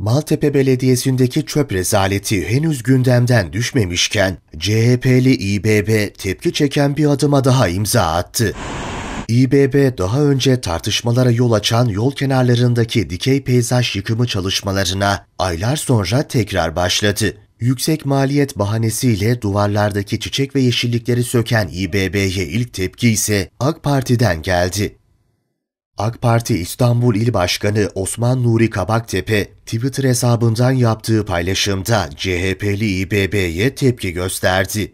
Maltepe Belediyesi'ndeki çöp rezaleti henüz gündemden düşmemişken CHP'li İBB tepki çeken bir adıma daha imza attı. İBB daha önce tartışmalara yol açan yol kenarlarındaki dikey peyzaj yıkımı çalışmalarına aylar sonra tekrar başladı. Yüksek maliyet bahanesiyle duvarlardaki çiçek ve yeşillikleri söken İBB'ye ilk tepki ise AK Parti'den geldi. AK Parti İstanbul İl Başkanı Osman Nuri Kabaktepe Twitter hesabından yaptığı paylaşımda CHP'li İBB'ye tepki gösterdi.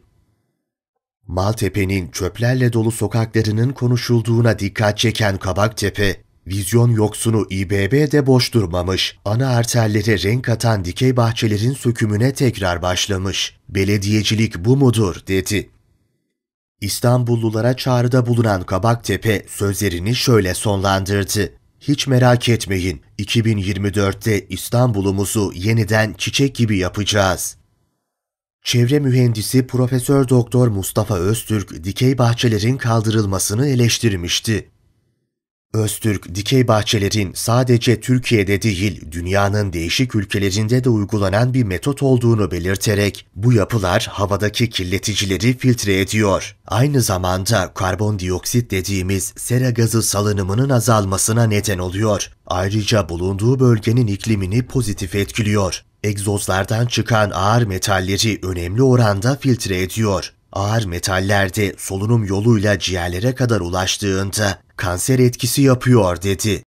Maltepe'nin çöplerle dolu sokaklarının konuşulduğuna dikkat çeken Kabaktepe, vizyon yoksunu İBB de boş durmamış, ana arterlere renk atan dikey bahçelerin sökümüne tekrar başlamış. Belediyecilik bu mudur dedi. İstanbullulara çağrıda bulunan Kabaktepe sözlerini şöyle sonlandırdı. Hiç merak etmeyin, 2024'te İstanbul'umuzu yeniden çiçek gibi yapacağız. Çevre mühendisi Profesör Doktor Mustafa Öztürk dikey bahçelerin kaldırılmasını eleştirmişti. Öztürk, dikey bahçelerin sadece Türkiye'de değil, dünyanın değişik ülkelerinde de uygulanan bir metot olduğunu belirterek bu yapılar havadaki kirleticileri filtre ediyor. Aynı zamanda karbondioksit dediğimiz sera gazı salınımının azalmasına neden oluyor. Ayrıca bulunduğu bölgenin iklimini pozitif etkiliyor egzozlardan çıkan ağır metalleri önemli oranda filtre ediyor ağır metallerde solunum yoluyla ciğerlere kadar ulaştığında kanser etkisi yapıyor dedi.